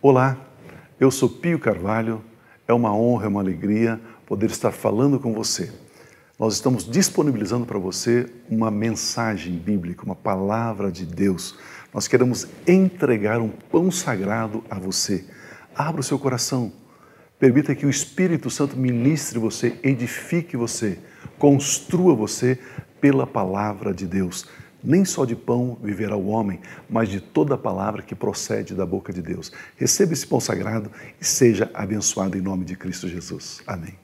Olá, eu sou Pio Carvalho. É uma honra, é uma alegria poder estar falando com você. Nós estamos disponibilizando para você uma mensagem bíblica, uma palavra de Deus. Nós queremos entregar um pão sagrado a você. Abra o seu coração. Permita que o Espírito Santo ministre você, edifique você, construa você pela palavra de Deus. Nem só de pão viverá o homem, mas de toda a palavra que procede da boca de Deus. Receba esse pão sagrado e seja abençoado em nome de Cristo Jesus. Amém.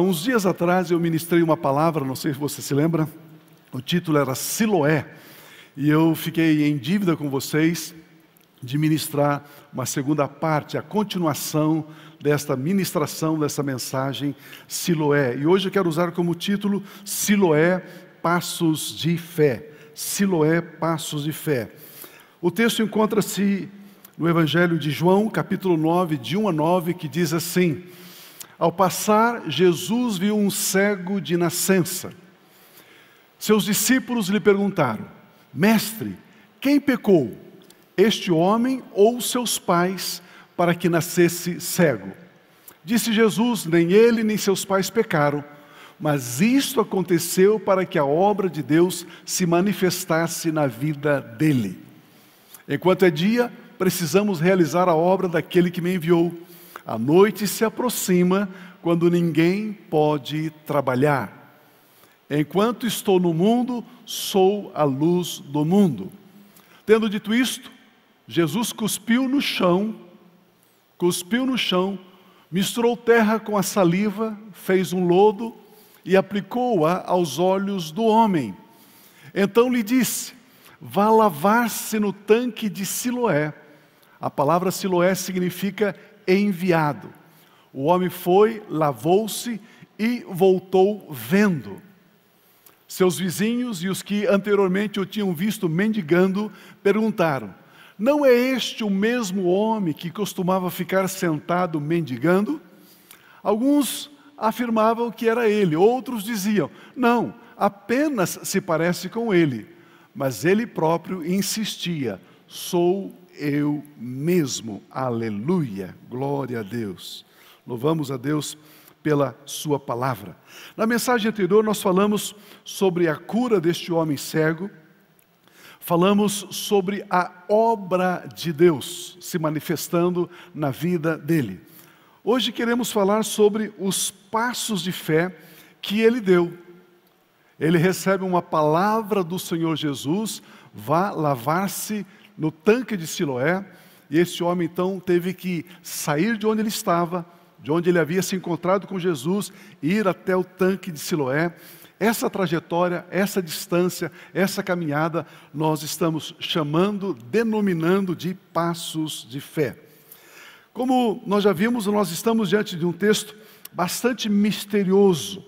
uns dias atrás eu ministrei uma palavra, não sei se você se lembra, o título era Siloé, e eu fiquei em dívida com vocês de ministrar uma segunda parte, a continuação desta ministração, dessa mensagem Siloé. E hoje eu quero usar como título Siloé, Passos de Fé. Siloé, Passos de Fé. O texto encontra-se no Evangelho de João, capítulo 9, de 1 a 9, que diz assim: ao passar, Jesus viu um cego de nascença. Seus discípulos lhe perguntaram: Mestre, quem pecou, este homem ou seus pais, para que nascesse cego? Disse Jesus: Nem ele nem seus pais pecaram, mas isto aconteceu para que a obra de Deus se manifestasse na vida dele. Enquanto é dia, precisamos realizar a obra daquele que me enviou. A noite se aproxima quando ninguém pode trabalhar. Enquanto estou no mundo, sou a luz do mundo. Tendo dito isto, Jesus cuspiu no chão, cuspiu no chão, misturou terra com a saliva, fez um lodo e aplicou-a aos olhos do homem. Então lhe disse: Vá lavar-se no tanque de Siloé. A palavra Siloé significa enviado. O homem foi, lavou-se e voltou vendo. Seus vizinhos e os que anteriormente o tinham visto mendigando perguntaram: Não é este o mesmo homem que costumava ficar sentado mendigando? Alguns afirmavam que era ele, outros diziam: Não, apenas se parece com ele. Mas ele próprio insistia: Sou eu mesmo. Aleluia, glória a Deus. Louvamos a Deus pela Sua palavra. Na mensagem anterior, nós falamos sobre a cura deste homem cego, falamos sobre a obra de Deus se manifestando na vida dele. Hoje queremos falar sobre os passos de fé que ele deu. Ele recebe uma palavra do Senhor Jesus: vá lavar-se no tanque de Siloé, e esse homem então teve que sair de onde ele estava, de onde ele havia se encontrado com Jesus, e ir até o tanque de Siloé. Essa trajetória, essa distância, essa caminhada, nós estamos chamando, denominando de passos de fé. Como nós já vimos, nós estamos diante de um texto bastante misterioso,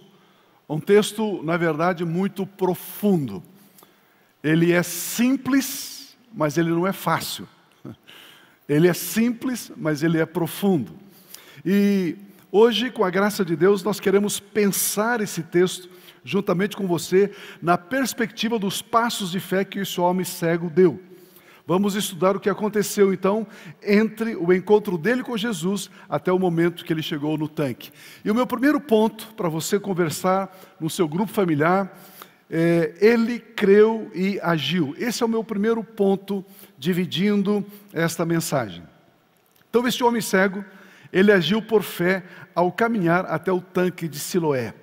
um texto, na verdade, muito profundo. Ele é simples, mas ele não é fácil. Ele é simples, mas ele é profundo. E hoje, com a graça de Deus, nós queremos pensar esse texto juntamente com você na perspectiva dos passos de fé que esse homem cego deu. Vamos estudar o que aconteceu então entre o encontro dele com Jesus até o momento que ele chegou no tanque. E o meu primeiro ponto para você conversar no seu grupo familiar é, ele creu e agiu. Esse é o meu primeiro ponto, dividindo esta mensagem. Então, este homem cego, ele agiu por fé ao caminhar até o tanque de Siloé.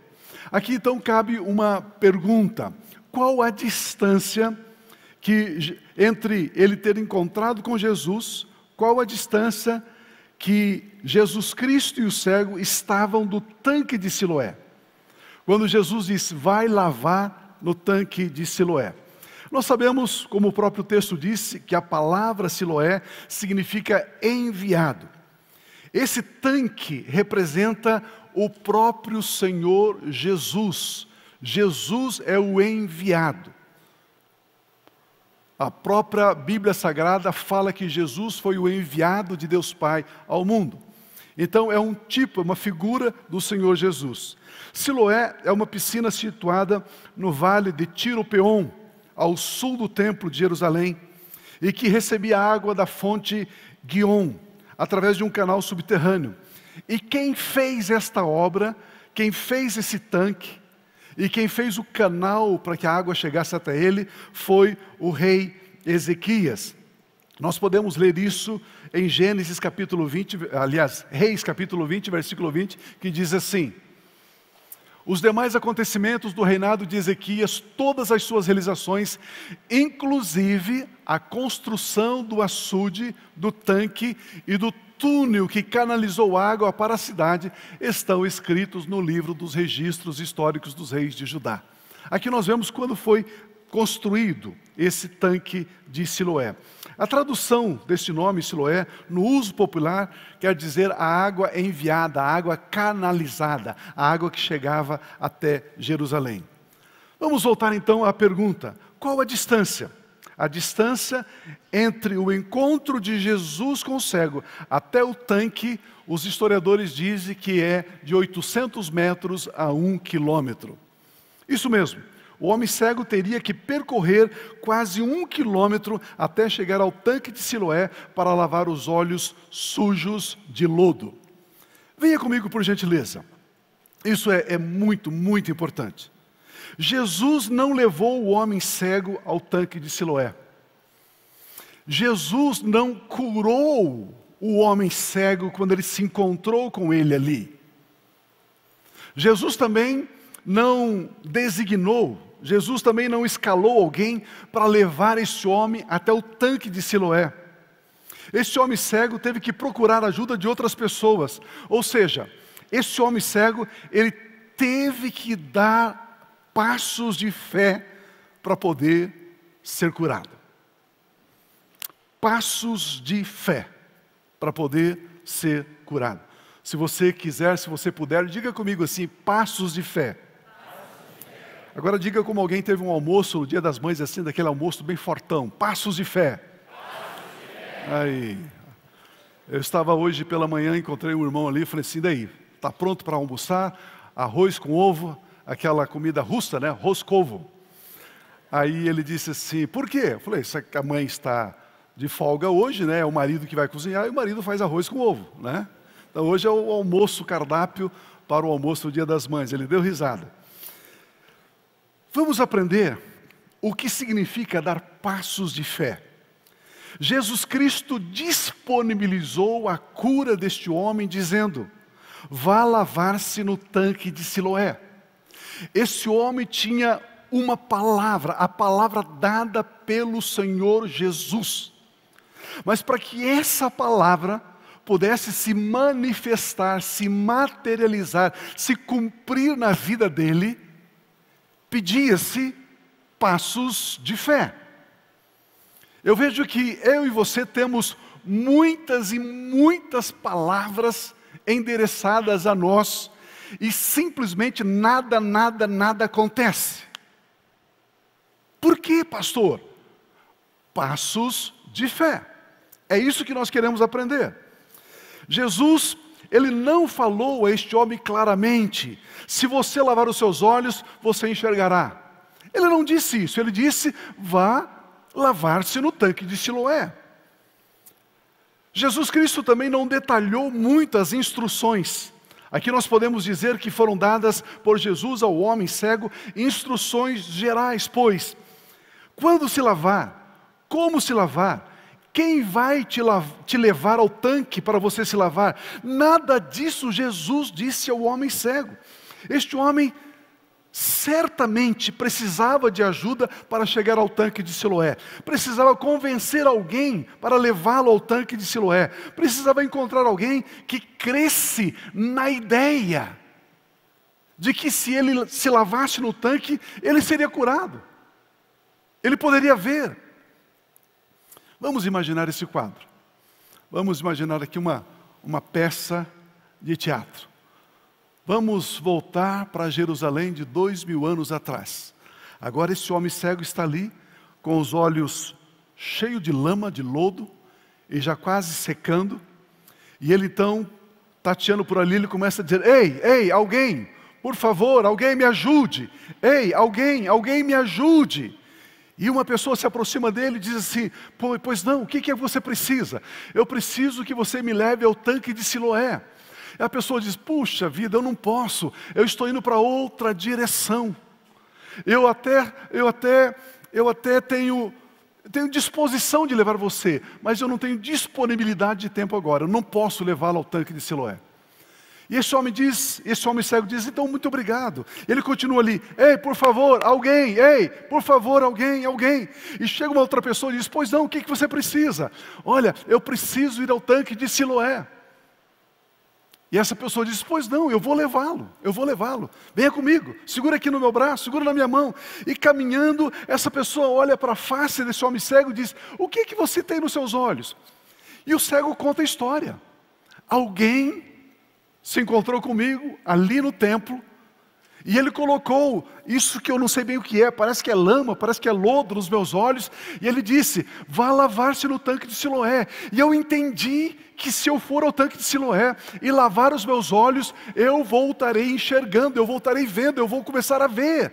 Aqui então cabe uma pergunta: qual a distância que entre ele ter encontrado com Jesus, qual a distância que Jesus Cristo e o cego estavam do tanque de Siloé? Quando Jesus disse: "Vai lavar no tanque de Siloé. Nós sabemos, como o próprio texto disse, que a palavra Siloé significa enviado. Esse tanque representa o próprio Senhor Jesus. Jesus é o enviado. A própria Bíblia Sagrada fala que Jesus foi o enviado de Deus Pai ao mundo. Então é um tipo, é uma figura do Senhor Jesus. Siloé é uma piscina situada no vale de Tiropeon, ao sul do templo de Jerusalém, e que recebia água da fonte Guion, através de um canal subterrâneo. E quem fez esta obra, quem fez esse tanque, e quem fez o canal para que a água chegasse até ele, foi o rei Ezequias. Nós podemos ler isso em Gênesis capítulo 20, aliás, Reis capítulo 20, versículo 20, que diz assim: os demais acontecimentos do reinado de Ezequias, todas as suas realizações, inclusive a construção do açude, do tanque e do túnel que canalizou água para a cidade, estão escritos no livro dos registros históricos dos reis de Judá. Aqui nós vemos quando foi construído esse tanque de Siloé. A tradução deste nome, Siloé, no uso popular, quer dizer a água enviada, a água canalizada, a água que chegava até Jerusalém. Vamos voltar então à pergunta: qual a distância? A distância entre o encontro de Jesus com o cego até o tanque, os historiadores dizem que é de 800 metros a 1 quilômetro. Isso mesmo, o homem cego teria que percorrer quase um quilômetro até chegar ao tanque de Siloé para lavar os olhos sujos de lodo. Venha comigo, por gentileza. Isso é, é muito, muito importante. Jesus não levou o homem cego ao tanque de Siloé. Jesus não curou o homem cego quando ele se encontrou com ele ali. Jesus também não designou Jesus também não escalou alguém para levar esse homem até o tanque de Siloé. Esse homem cego teve que procurar ajuda de outras pessoas. Ou seja, esse homem cego, ele teve que dar passos de fé para poder ser curado. Passos de fé para poder ser curado. Se você quiser, se você puder, diga comigo assim: passos de fé Agora diga como alguém teve um almoço no dia das mães, assim, daquele almoço bem fortão. Passos de fé. Passos de fé. Aí. Eu estava hoje pela manhã, encontrei um irmão ali, falei assim, daí, está pronto para almoçar? Arroz com ovo, aquela comida russa, né? Roscovo. Aí ele disse assim, por quê? Eu falei, a mãe está de folga hoje, né? É o marido que vai cozinhar e o marido faz arroz com ovo, né? Então hoje é o almoço, cardápio para o almoço do Dia das Mães. Ele deu risada. Vamos aprender o que significa dar passos de fé. Jesus Cristo disponibilizou a cura deste homem, dizendo: Vá lavar-se no tanque de Siloé. Esse homem tinha uma palavra, a palavra dada pelo Senhor Jesus. Mas para que essa palavra pudesse se manifestar, se materializar, se cumprir na vida dele, pedia-se passos de fé. Eu vejo que eu e você temos muitas e muitas palavras endereçadas a nós e simplesmente nada, nada, nada acontece. Por que, pastor? Passos de fé. É isso que nós queremos aprender. Jesus ele não falou a este homem claramente: se você lavar os seus olhos, você enxergará. Ele não disse isso, ele disse: vá lavar-se no tanque de Siloé. Jesus Cristo também não detalhou muitas instruções. Aqui nós podemos dizer que foram dadas por Jesus ao homem cego instruções gerais, pois quando se lavar, como se lavar, quem vai te, te, levar ao tanque para você se lavar? Nada disso Jesus disse ao homem cego. Este homem certamente precisava de ajuda para chegar ao tanque de Siloé, precisava convencer alguém para levá-lo ao tanque de Siloé, precisava encontrar alguém que cresce na ideia de que se ele se lavasse no tanque, ele seria curado, ele poderia ver. Vamos imaginar esse quadro. Vamos imaginar aqui uma, uma peça de teatro. Vamos voltar para Jerusalém de dois mil anos atrás. Agora esse homem cego está ali, com os olhos cheios de lama, de lodo, e já quase secando. E ele então, tateando por ali, ele começa a dizer: Ei, ei, alguém, por favor, alguém me ajude. Ei, alguém, alguém me ajude. E uma pessoa se aproxima dele e diz assim: Pois não, o que, que você precisa? Eu preciso que você me leve ao tanque de Siloé. E a pessoa diz: Puxa vida, eu não posso, eu estou indo para outra direção. Eu até, eu até, eu até tenho, tenho disposição de levar você, mas eu não tenho disponibilidade de tempo agora, eu não posso levá-lo ao tanque de Siloé. E esse homem diz, esse homem cego diz, então muito obrigado. Ele continua ali, ei, por favor, alguém, ei, por favor, alguém, alguém. E chega uma outra pessoa e diz, pois não, o que, que você precisa? Olha, eu preciso ir ao tanque de Siloé. E essa pessoa diz, pois não, eu vou levá-lo, eu vou levá-lo. Venha comigo, segura aqui no meu braço, segura na minha mão. E caminhando, essa pessoa olha para a face desse homem cego e diz, o que que você tem nos seus olhos? E o cego conta a história. Alguém se encontrou comigo ali no templo e ele colocou isso que eu não sei bem o que é, parece que é lama, parece que é lodo nos meus olhos, e ele disse: Vá lavar-se no tanque de Siloé. E eu entendi que se eu for ao tanque de Siloé e lavar os meus olhos, eu voltarei enxergando, eu voltarei vendo, eu vou começar a ver.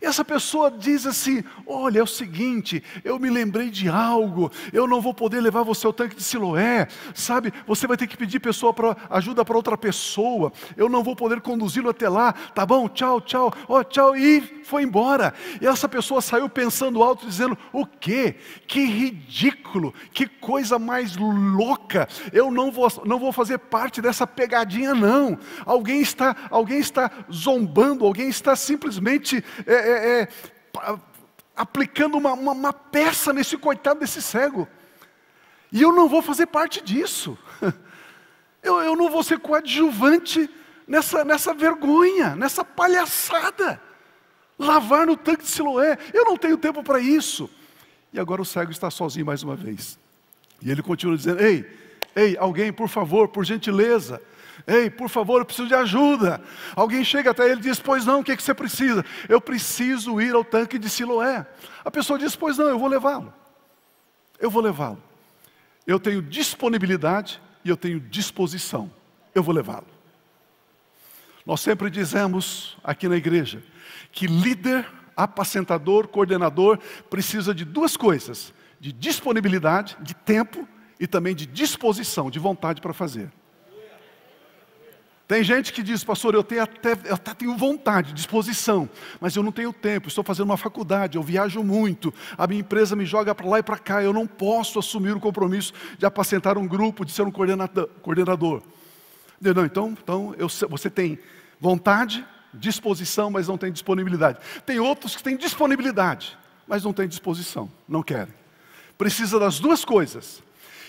Essa pessoa diz assim: Olha, é o seguinte, eu me lembrei de algo, eu não vou poder levar você ao tanque de Siloé, sabe? Você vai ter que pedir pessoa pra, ajuda para outra pessoa, eu não vou poder conduzi-lo até lá, tá bom? Tchau, tchau, ó, oh, tchau, e foi embora. E essa pessoa saiu pensando alto, dizendo: O quê? Que ridículo, que coisa mais louca, eu não vou, não vou fazer parte dessa pegadinha, não. Alguém está, alguém está zombando, alguém está simplesmente. É, é, é, é, aplicando uma, uma, uma peça nesse coitado desse cego. E eu não vou fazer parte disso. Eu, eu não vou ser coadjuvante nessa, nessa vergonha, nessa palhaçada. Lavar no tanque de Siloé, eu não tenho tempo para isso. E agora o cego está sozinho mais uma vez. E ele continua dizendo: Ei, ei, alguém, por favor, por gentileza, Ei, por favor, eu preciso de ajuda. Alguém chega até ele e diz: Pois não, o que, é que você precisa? Eu preciso ir ao tanque de Siloé. A pessoa diz: Pois não, eu vou levá-lo. Eu vou levá-lo. Eu tenho disponibilidade e eu tenho disposição. Eu vou levá-lo. Nós sempre dizemos aqui na igreja que líder, apacentador, coordenador precisa de duas coisas: de disponibilidade, de tempo e também de disposição, de vontade para fazer. Tem gente que diz, pastor, eu tenho até, eu até tenho vontade, disposição, mas eu não tenho tempo, estou fazendo uma faculdade, eu viajo muito, a minha empresa me joga para lá e para cá, eu não posso assumir o compromisso de apacentar um grupo, de ser um coordenador. Não, então, então eu, você tem vontade, disposição, mas não tem disponibilidade. Tem outros que têm disponibilidade, mas não têm disposição, não querem. Precisa das duas coisas.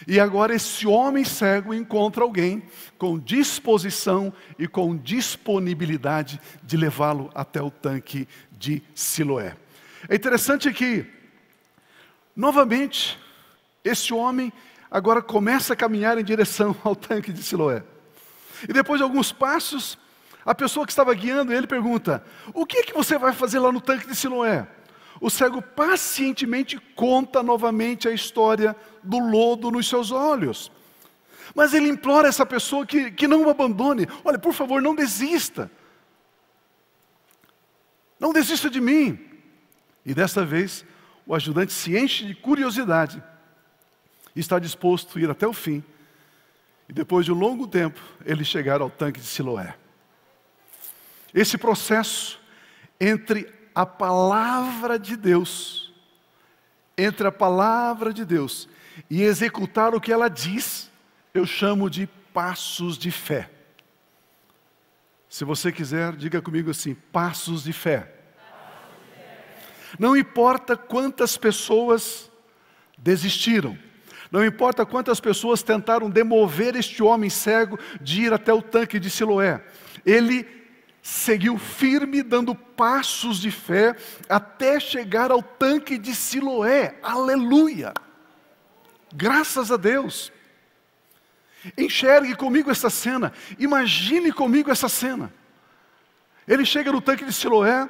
E agora esse homem cego encontra alguém com disposição e com disponibilidade de levá-lo até o tanque de Siloé. É interessante que, novamente, esse homem agora começa a caminhar em direção ao tanque de Siloé. E depois de alguns passos, a pessoa que estava guiando ele pergunta: O que é que você vai fazer lá no tanque de Siloé? O cego pacientemente conta novamente a história do lodo nos seus olhos. Mas ele implora essa pessoa que, que não o abandone. Olha, por favor, não desista. Não desista de mim. E dessa vez, o ajudante se enche de curiosidade e está disposto a ir até o fim. E depois de um longo tempo, eles chegaram ao tanque de Siloé. Esse processo entre a palavra de Deus, entre a palavra de Deus e executar o que ela diz, eu chamo de passos de fé. Se você quiser, diga comigo assim: passos de fé. Não importa quantas pessoas desistiram, não importa quantas pessoas tentaram demover este homem cego de ir até o tanque de Siloé, ele seguiu firme, dando passos de fé, até chegar ao tanque de Siloé. Aleluia! Graças a Deus. Enxergue comigo essa cena, imagine comigo essa cena. Ele chega no tanque de Siloé,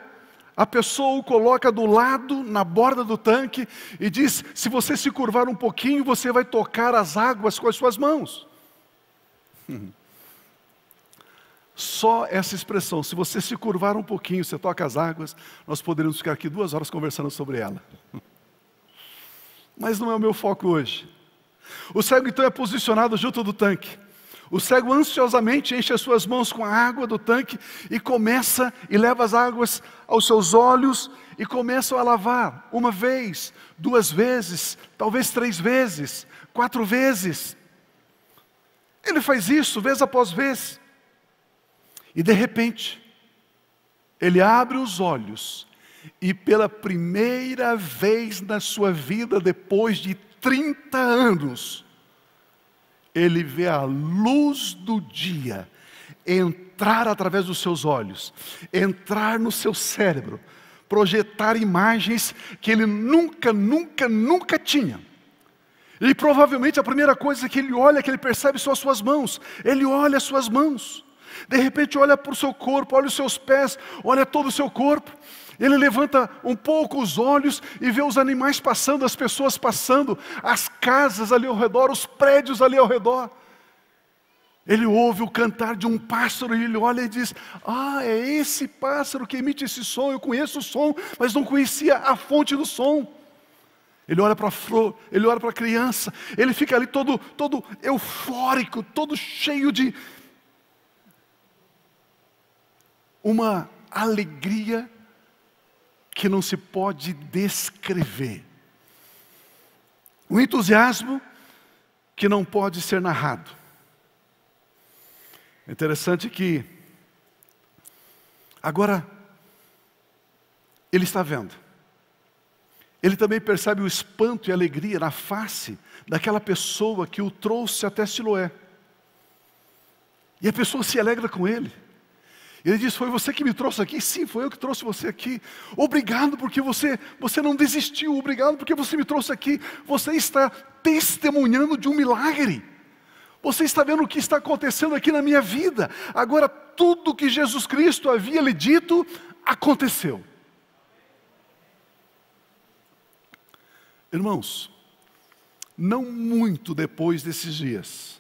a pessoa o coloca do lado, na borda do tanque, e diz: se você se curvar um pouquinho, você vai tocar as águas com as suas mãos. Só essa expressão, se você se curvar um pouquinho, você toca as águas, nós poderíamos ficar aqui duas horas conversando sobre ela. Mas não é o meu foco hoje. O cego então é posicionado junto do tanque. O cego ansiosamente enche as suas mãos com a água do tanque e começa e leva as águas aos seus olhos e começa a lavar uma vez, duas vezes, talvez três vezes, quatro vezes. Ele faz isso vez após vez. E de repente, ele abre os olhos e pela primeira vez na sua vida, depois de 30 anos, ele vê a luz do dia entrar através dos seus olhos, entrar no seu cérebro, projetar imagens que ele nunca, nunca, nunca tinha. E provavelmente a primeira coisa que ele olha, é que ele percebe, são as suas mãos. Ele olha as suas mãos. De repente, olha para o seu corpo, olha os seus pés, olha todo o seu corpo. Ele levanta um pouco os olhos e vê os animais passando, as pessoas passando, as casas ali ao redor, os prédios ali ao redor. Ele ouve o cantar de um pássaro e ele olha e diz: Ah, é esse pássaro que emite esse som. Eu conheço o som, mas não conhecia a fonte do som. Ele olha para a flor, ele olha para a criança, ele fica ali todo, todo eufórico, todo cheio de, uma alegria que não se pode descrever. Um entusiasmo que não pode ser narrado. É interessante que agora ele está vendo. Ele também percebe o espanto e alegria na face daquela pessoa que o trouxe até Siloé. E a pessoa se alegra com ele. Ele diz: Foi você que me trouxe aqui? Sim, foi eu que trouxe você aqui. Obrigado porque você, você não desistiu. Obrigado porque você me trouxe aqui. Você está testemunhando de um milagre. Você está vendo o que está acontecendo aqui na minha vida. Agora, tudo que Jesus Cristo havia lhe dito aconteceu. Irmãos, não muito depois desses dias,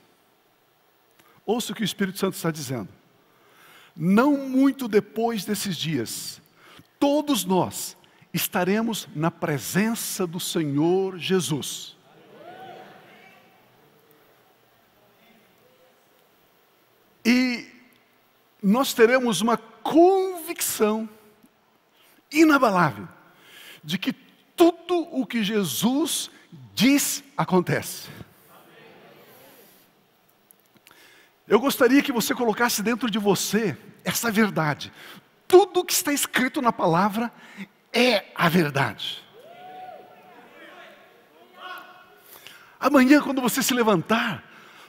ouça o que o Espírito Santo está dizendo não muito depois desses dias, todos nós estaremos na presença do Senhor Jesus. E nós teremos uma convicção inabalável de que tudo o que Jesus diz acontece. Eu gostaria que você colocasse dentro de você essa verdade. Tudo que está escrito na palavra é a verdade. Amanhã, quando você se levantar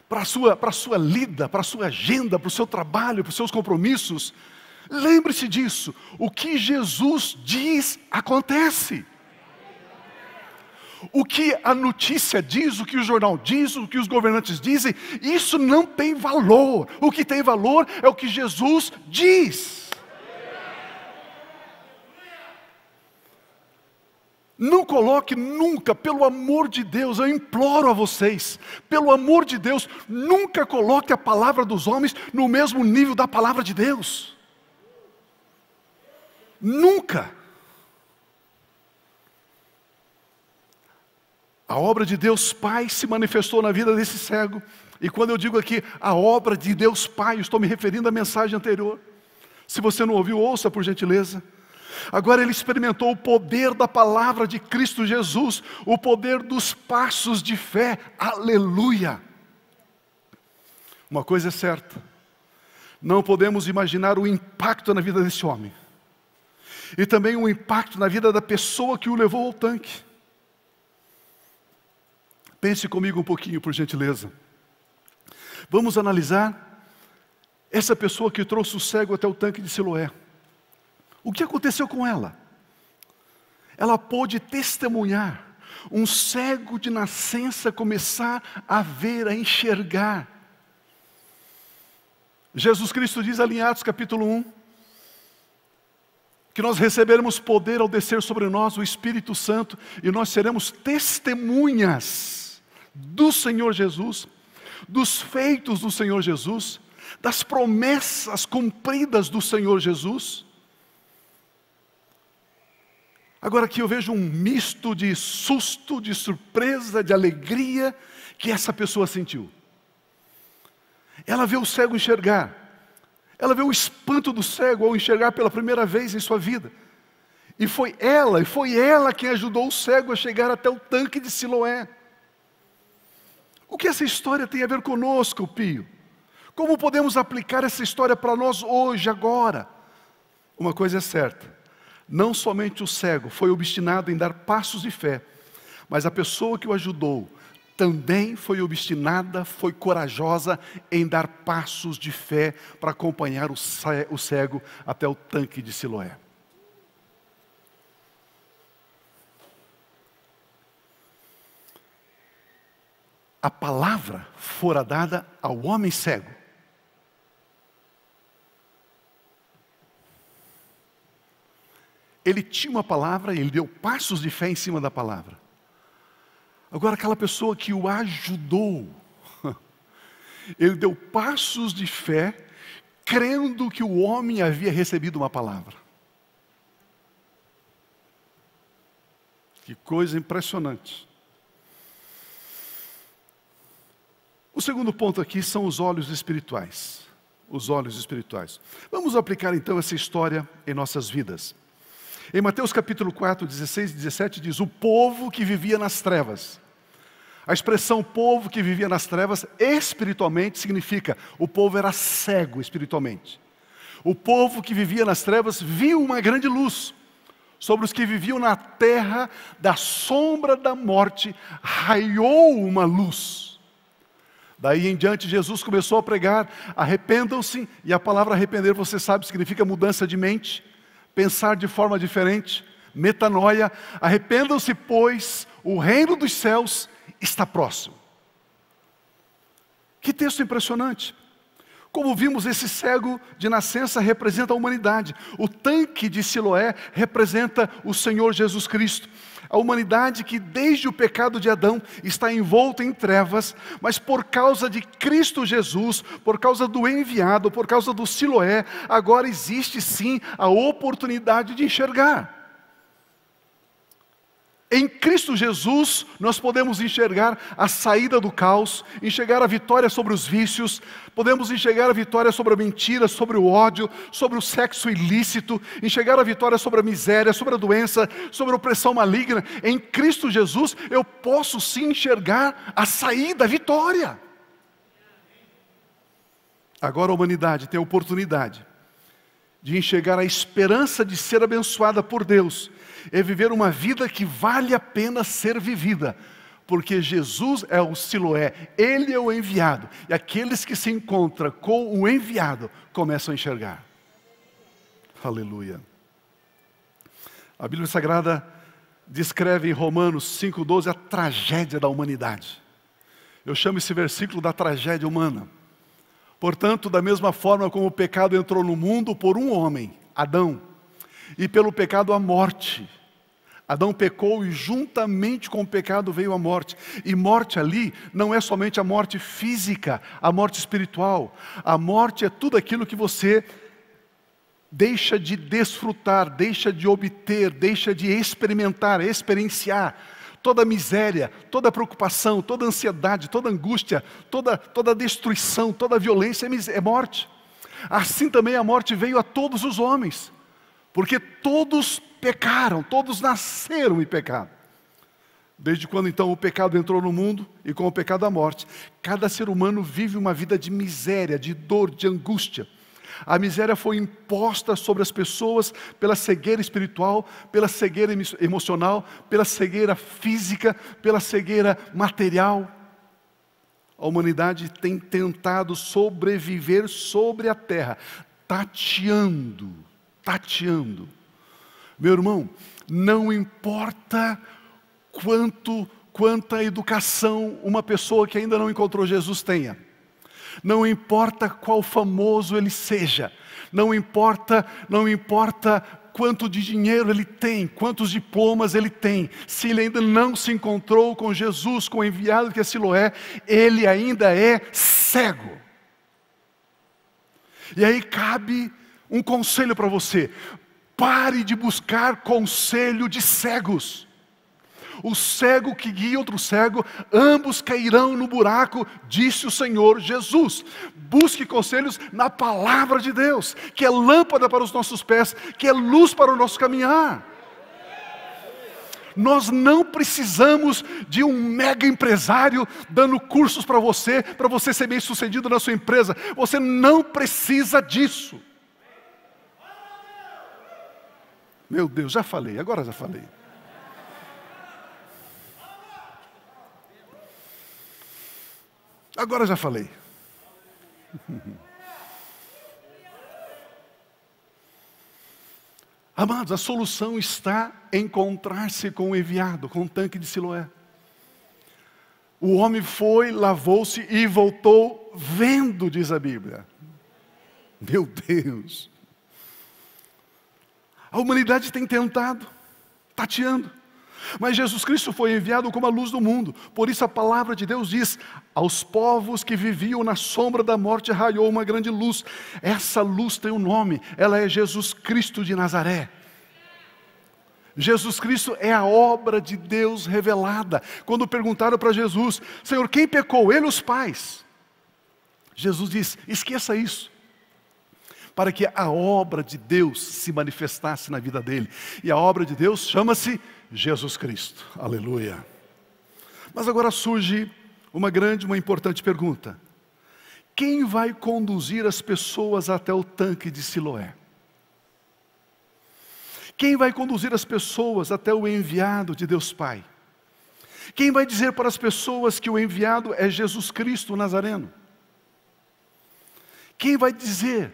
para a sua, para a sua lida, para a sua agenda, para o seu trabalho, para os seus compromissos, lembre-se disso. O que Jesus diz acontece o que a notícia diz, o que o jornal diz, o que os governantes dizem, isso não tem valor. O que tem valor é o que Jesus diz. Não coloque nunca, pelo amor de Deus, eu imploro a vocês, pelo amor de Deus, nunca coloque a palavra dos homens no mesmo nível da palavra de Deus. Nunca. A obra de Deus Pai se manifestou na vida desse cego. E quando eu digo aqui a obra de Deus Pai, estou me referindo à mensagem anterior. Se você não ouviu, ouça por gentileza. Agora ele experimentou o poder da palavra de Cristo Jesus, o poder dos passos de fé. Aleluia! Uma coisa é certa, não podemos imaginar o impacto na vida desse homem, e também o impacto na vida da pessoa que o levou ao tanque. Pense comigo um pouquinho, por gentileza. Vamos analisar essa pessoa que trouxe o cego até o tanque de Siloé. O que aconteceu com ela? Ela pôde testemunhar um cego de nascença começar a ver, a enxergar. Jesus Cristo diz ali em Atos capítulo 1, que nós receberemos poder ao descer sobre nós o Espírito Santo e nós seremos testemunhas do Senhor Jesus, dos feitos do Senhor Jesus, das promessas cumpridas do Senhor Jesus. Agora aqui eu vejo um misto de susto, de surpresa, de alegria que essa pessoa sentiu. Ela vê o cego enxergar. Ela vê o espanto do cego ao enxergar pela primeira vez em sua vida. E foi ela, e foi ela quem ajudou o cego a chegar até o tanque de Siloé. O que essa história tem a ver conosco, Pio? Como podemos aplicar essa história para nós hoje, agora? Uma coisa é certa: não somente o cego foi obstinado em dar passos de fé, mas a pessoa que o ajudou também foi obstinada, foi corajosa em dar passos de fé para acompanhar o cego até o tanque de Siloé. a palavra fora dada ao homem cego. Ele tinha uma palavra e ele deu passos de fé em cima da palavra. Agora, aquela pessoa que o ajudou, ele deu passos de fé, crendo que o homem havia recebido uma palavra. Que coisa impressionante. O segundo ponto aqui são os olhos espirituais. Os olhos espirituais. Vamos aplicar então essa história em nossas vidas. Em Mateus capítulo 4, 16 e 17 diz: O povo que vivia nas trevas. A expressão povo que vivia nas trevas espiritualmente significa o povo era cego espiritualmente. O povo que vivia nas trevas viu uma grande luz sobre os que viviam na terra da sombra da morte, raiou uma luz. Daí em diante, Jesus começou a pregar: arrependam-se, e a palavra arrepender, você sabe, significa mudança de mente, pensar de forma diferente, metanoia. Arrependam-se, pois o reino dos céus está próximo. Que texto impressionante! Como vimos, esse cego de nascença representa a humanidade, o tanque de Siloé representa o Senhor Jesus Cristo. A humanidade que desde o pecado de Adão está envolta em trevas, mas por causa de Cristo Jesus, por causa do enviado, por causa do Siloé, agora existe sim a oportunidade de enxergar. Em Cristo Jesus, nós podemos enxergar a saída do caos, enxergar a vitória sobre os vícios, podemos enxergar a vitória sobre a mentira, sobre o ódio, sobre o sexo ilícito, enxergar a vitória sobre a miséria, sobre a doença, sobre a opressão maligna. Em Cristo Jesus, eu posso sim enxergar a saída, a vitória. Agora a humanidade tem a oportunidade de enxergar a esperança de ser abençoada por Deus é viver uma vida que vale a pena ser vivida, porque Jesus é o Siloé, Ele é o enviado, e aqueles que se encontram com o enviado começam a enxergar. Aleluia. A Bíblia Sagrada descreve em Romanos 5,12 a tragédia da humanidade. Eu chamo esse versículo da tragédia humana. Portanto, da mesma forma como o pecado entrou no mundo por um homem, Adão, e pelo pecado a morte. Adão pecou e juntamente com o pecado veio a morte. E morte ali não é somente a morte física, a morte espiritual. A morte é tudo aquilo que você deixa de desfrutar, deixa de obter, deixa de experimentar, experienciar. Toda miséria, toda preocupação, toda ansiedade, toda angústia, toda, toda destruição, toda violência é, é morte. Assim também a morte veio a todos os homens porque todos pecaram, todos nasceram em pecado. Desde quando então o pecado entrou no mundo e com o pecado a morte. Cada ser humano vive uma vida de miséria, de dor, de angústia. A miséria foi imposta sobre as pessoas pela cegueira espiritual, pela cegueira emocional, pela cegueira física, pela cegueira material. A humanidade tem tentado sobreviver sobre a terra, tateando tateando. Meu irmão, não importa quanto quanta educação uma pessoa que ainda não encontrou Jesus tenha. Não importa qual famoso ele seja, não importa, não importa quanto de dinheiro ele tem, quantos diplomas ele tem, se ele ainda não se encontrou com Jesus, com o enviado que é Siloé, ele ainda é cego. E aí cabe um conselho para você: pare de buscar conselho de cegos. O cego que guia outro cego, ambos cairão no buraco, disse o Senhor Jesus. Busque conselhos na palavra de Deus, que é lâmpada para os nossos pés, que é luz para o nosso caminhar. Nós não precisamos de um mega empresário dando cursos para você, para você ser bem sucedido na sua empresa. Você não precisa disso. Meu Deus, já falei, agora já falei. Agora já falei. Amados, a solução está em encontrar-se com o enviado, com o tanque de Siloé. O homem foi, lavou-se e voltou vendo, diz a Bíblia. Meu Deus. A humanidade tem tentado, tateando. Mas Jesus Cristo foi enviado como a luz do mundo. Por isso a palavra de Deus diz: aos povos que viviam na sombra da morte raiou uma grande luz. Essa luz tem um nome, ela é Jesus Cristo de Nazaré. Jesus Cristo é a obra de Deus revelada. Quando perguntaram para Jesus: Senhor, quem pecou? Ele ou os pais? Jesus diz: esqueça isso para que a obra de Deus se manifestasse na vida dele. E a obra de Deus chama-se Jesus Cristo. Aleluia. Mas agora surge uma grande, uma importante pergunta: quem vai conduzir as pessoas até o tanque de Siloé? Quem vai conduzir as pessoas até o enviado de Deus Pai? Quem vai dizer para as pessoas que o enviado é Jesus Cristo o Nazareno? Quem vai dizer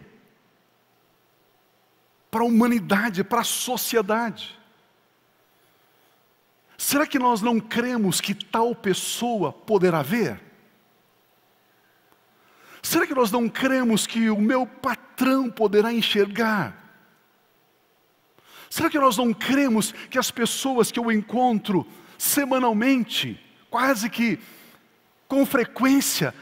para a humanidade, para a sociedade. Será que nós não cremos que tal pessoa poderá ver? Será que nós não cremos que o meu patrão poderá enxergar? Será que nós não cremos que as pessoas que eu encontro semanalmente, quase que com frequência,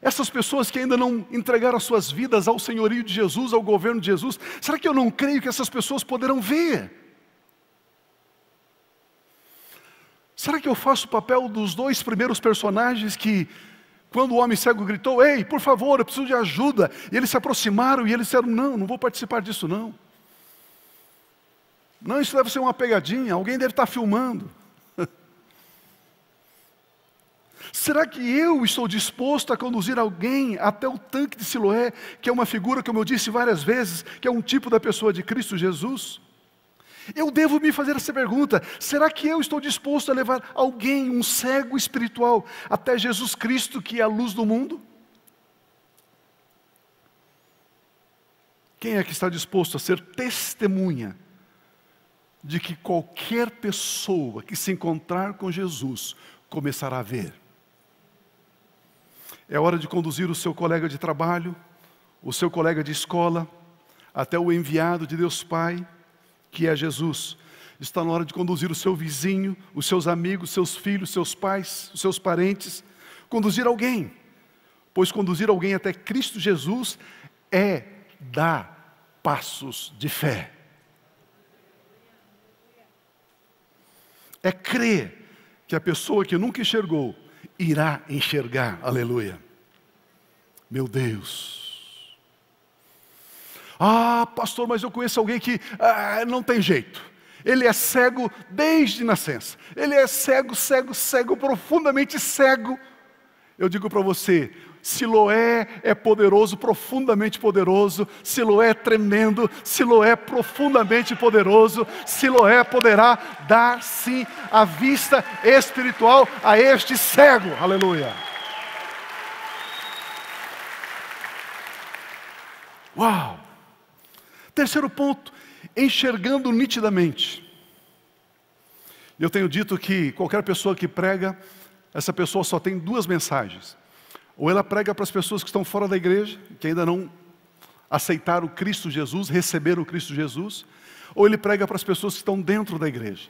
essas pessoas que ainda não entregaram as suas vidas ao senhorio de Jesus, ao governo de Jesus, será que eu não creio que essas pessoas poderão ver? Será que eu faço o papel dos dois primeiros personagens que, quando o homem cego gritou, ei, por favor, eu preciso de ajuda, e eles se aproximaram e eles disseram, não, não vou participar disso não. Não, isso deve ser uma pegadinha, alguém deve estar filmando. Será que eu estou disposto a conduzir alguém até o tanque de Siloé, que é uma figura, como eu disse várias vezes, que é um tipo da pessoa de Cristo Jesus? Eu devo me fazer essa pergunta: será que eu estou disposto a levar alguém, um cego espiritual, até Jesus Cristo, que é a luz do mundo? Quem é que está disposto a ser testemunha de que qualquer pessoa que se encontrar com Jesus começará a ver? É hora de conduzir o seu colega de trabalho, o seu colega de escola, até o enviado de Deus Pai, que é Jesus. Está na hora de conduzir o seu vizinho, os seus amigos, seus filhos, seus pais, os seus parentes. Conduzir alguém, pois conduzir alguém até Cristo Jesus é dar passos de fé. É crer que a pessoa que nunca enxergou irá enxergar. Aleluia. Meu Deus. Ah, pastor, mas eu conheço alguém que ah, não tem jeito. Ele é cego desde nascença. Ele é cego, cego, cego, profundamente cego. Eu digo para você: Siloé é poderoso, profundamente poderoso. Siloé é tremendo. Siloé é profundamente poderoso. Siloé poderá dar sim a vista espiritual a este cego. Aleluia. Uau! Terceiro ponto, enxergando nitidamente. Eu tenho dito que qualquer pessoa que prega, essa pessoa só tem duas mensagens ou ela prega para as pessoas que estão fora da igreja, que ainda não aceitaram o Cristo Jesus, receberam o Cristo Jesus, ou ele prega para as pessoas que estão dentro da igreja.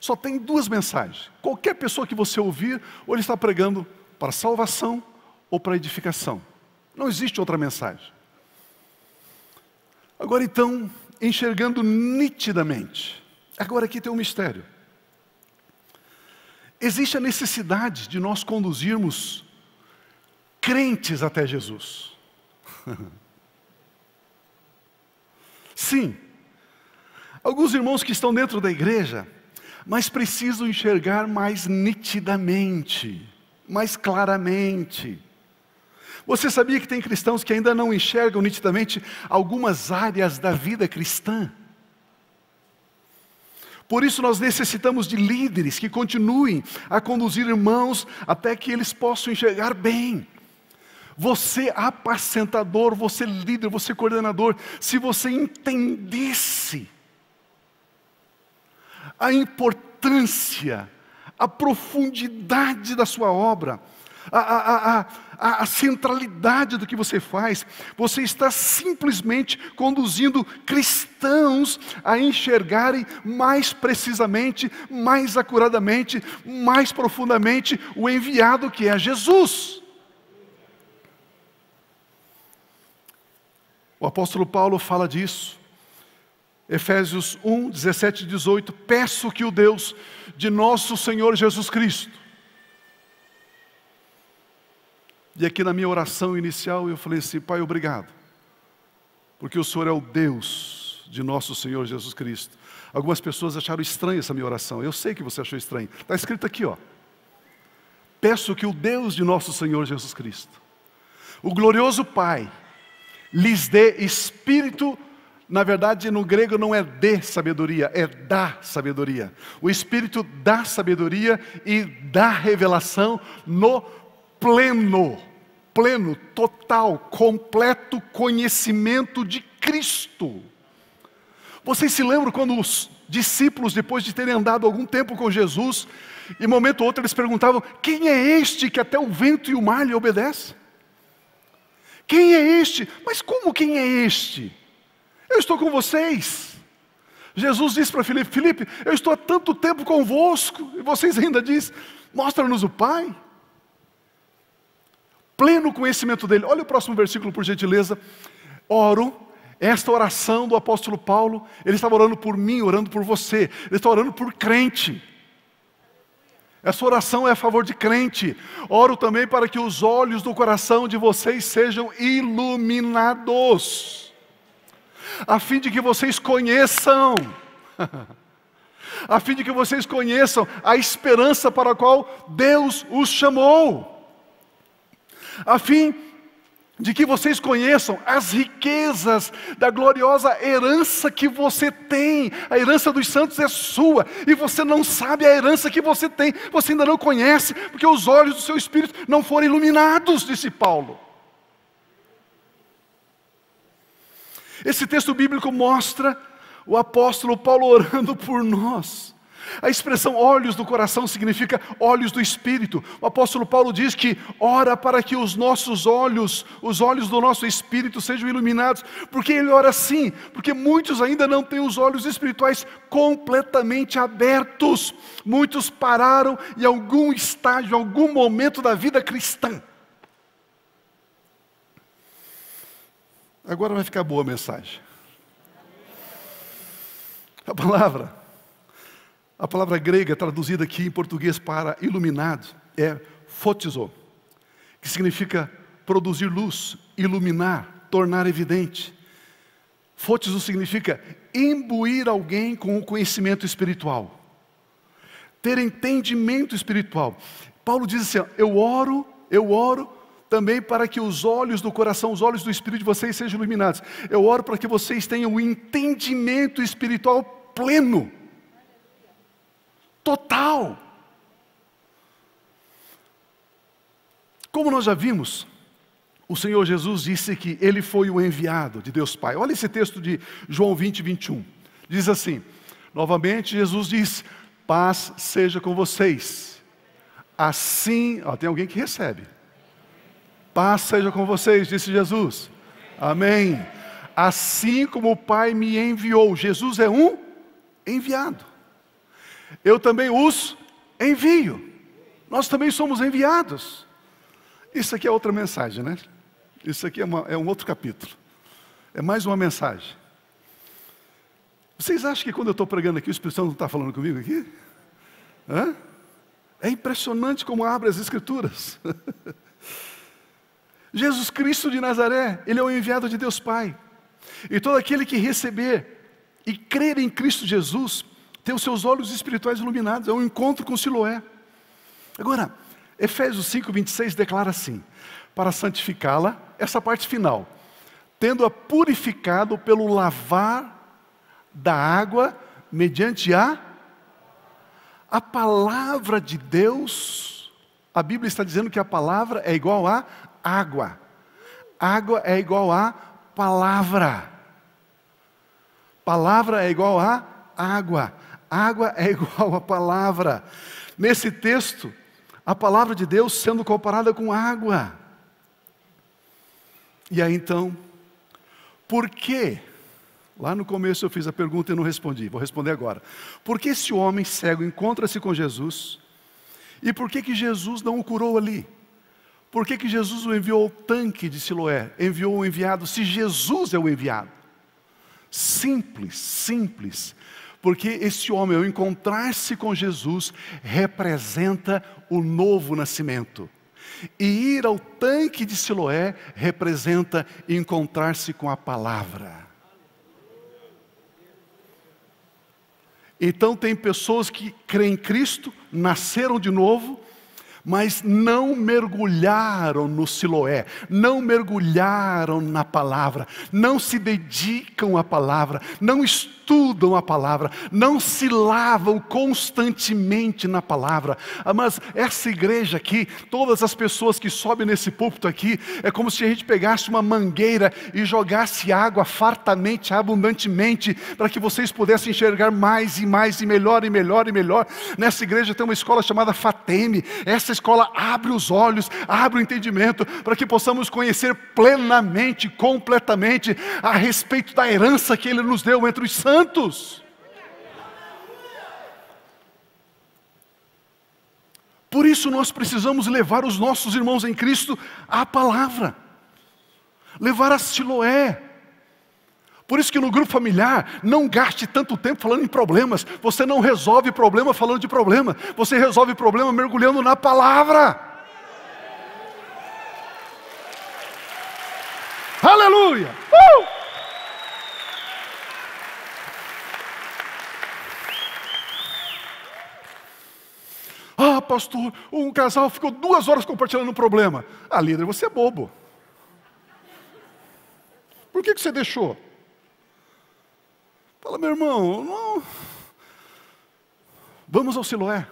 Só tem duas mensagens. Qualquer pessoa que você ouvir, ou ele está pregando para salvação ou para edificação. Não existe outra mensagem. Agora então, enxergando nitidamente. Agora aqui tem um mistério. Existe a necessidade de nós conduzirmos crentes até Jesus. Sim, alguns irmãos que estão dentro da igreja, mas precisam enxergar mais nitidamente, mais claramente. Você sabia que tem cristãos que ainda não enxergam nitidamente algumas áreas da vida cristã? Por isso nós necessitamos de líderes que continuem a conduzir irmãos até que eles possam enxergar bem. Você é apacentador, você é líder, você é coordenador, se você entendesse a importância, a profundidade da sua obra, a, a, a, a, centralidade do que você faz, você está simplesmente conduzindo cristãos a enxergarem mais precisamente, mais acuradamente, mais profundamente o enviado que é Jesus. O apóstolo Paulo fala disso. Efésios 1, 17 e 18. Peço que o Deus de nosso Senhor Jesus Cristo. E aqui na minha oração inicial eu falei assim: Pai, obrigado, porque o Senhor é o Deus de nosso Senhor Jesus Cristo. Algumas pessoas acharam estranha essa minha oração, eu sei que você achou estranho, está escrito aqui, ó. Peço que o Deus de nosso Senhor Jesus Cristo, o glorioso Pai, lhes dê espírito, na verdade no grego não é de sabedoria, é da sabedoria. O espírito da sabedoria e da revelação no pleno, pleno, total, completo conhecimento de Cristo. Vocês se lembram quando os discípulos, depois de terem andado algum tempo com Jesus, em momento ou outro eles perguntavam: Quem é este que até o vento e o mar lhe obedecem? Quem é este? Mas como quem é este? Eu estou com vocês. Jesus disse para Filipe: Filipe, eu estou há tanto tempo convosco, e vocês ainda dizem: mostra-nos o Pai. Pleno conhecimento dele. Olha o próximo versículo, por gentileza. Oro, esta oração do apóstolo Paulo, ele estava orando por mim, orando por você, ele está orando por crente. Essa oração é a favor de crente. Oro também para que os olhos do coração de vocês sejam iluminados, a fim de que vocês conheçam, a fim de que vocês conheçam a esperança para a qual Deus os chamou, a fim de que vocês conheçam as riquezas da gloriosa herança que você tem. A herança dos santos é sua, e você não sabe a herança que você tem, você ainda não conhece, porque os olhos do seu espírito não foram iluminados, disse Paulo. Esse texto bíblico mostra o apóstolo Paulo orando por nós. A expressão olhos do coração significa olhos do espírito. O apóstolo Paulo diz que ora para que os nossos olhos, os olhos do nosso espírito sejam iluminados. Porque ele ora assim, porque muitos ainda não têm os olhos espirituais completamente abertos. Muitos pararam em algum estágio, em algum momento da vida cristã. Agora vai ficar boa a mensagem. A palavra a palavra grega traduzida aqui em português para iluminado é fotizo, que significa produzir luz, iluminar, tornar evidente. Fotizo significa imbuir alguém com o conhecimento espiritual, ter entendimento espiritual. Paulo diz assim: Eu oro, eu oro também para que os olhos do coração, os olhos do espírito de vocês sejam iluminados. Eu oro para que vocês tenham o um entendimento espiritual pleno total. Como nós já vimos, o Senhor Jesus disse que ele foi o enviado de Deus Pai. Olha esse texto de João 20, 21. Diz assim: novamente, Jesus disse: Paz seja com vocês. Assim, ó, tem alguém que recebe. Paz seja com vocês, disse Jesus. Amém. Assim como o Pai me enviou, Jesus é um enviado eu também os envio. Nós também somos enviados. Isso aqui é outra mensagem, né? Isso aqui é, uma, é um outro capítulo. É mais uma mensagem. Vocês acham que quando eu estou pregando aqui, o Espírito Santo não está falando comigo aqui? Hã? É impressionante como abre as Escrituras. Jesus Cristo de Nazaré, ele é o enviado de Deus Pai. E todo aquele que receber e crer em Cristo Jesus ter os seus olhos espirituais iluminados, é um encontro com Siloé. Agora, Efésios 5, 26 declara assim: para santificá-la, essa parte final, tendo-a purificado pelo lavar da água, mediante a, a palavra de Deus. A Bíblia está dizendo que a palavra é igual a água. Água é igual a palavra. Palavra é igual a água água é igual à palavra. Nesse texto, a palavra de Deus sendo comparada com água. E aí então, por que? Lá no começo eu fiz a pergunta e não respondi, vou responder agora. Por que esse homem cego encontra-se com Jesus? E por que, que Jesus não o curou ali? Por que, que Jesus o enviou ao tanque de Siloé? Enviou o enviado, se Jesus é o enviado. Simples, simples porque esse homem, ao encontrar-se com Jesus, representa o novo nascimento. E ir ao tanque de Siloé representa encontrar-se com a palavra. Então, tem pessoas que creem em Cristo, nasceram de novo, mas não mergulharam no Siloé, não mergulharam na palavra, não se dedicam à palavra, não estudam estudam a palavra, não se lavam constantemente na palavra. Ah, mas essa igreja aqui, todas as pessoas que sobem nesse púlpito aqui, é como se a gente pegasse uma mangueira e jogasse água fartamente, abundantemente, para que vocês pudessem enxergar mais e mais e melhor e melhor e melhor. Nessa igreja tem uma escola chamada Fateme. Essa escola abre os olhos, abre o entendimento, para que possamos conhecer plenamente, completamente a respeito da herança que ele nos deu entre os santos santos. Por isso nós precisamos levar os nossos irmãos em Cristo à palavra, levar a Siloé. Por isso que no grupo familiar, não gaste tanto tempo falando em problemas. Você não resolve problema falando de problema. Você resolve problema mergulhando na palavra. Aleluia! Uh! Ah, pastor, um casal ficou duas horas compartilhando um problema. Ah, líder, você é bobo. Por que, que você deixou? Fala, meu irmão, não... vamos ao Siloé.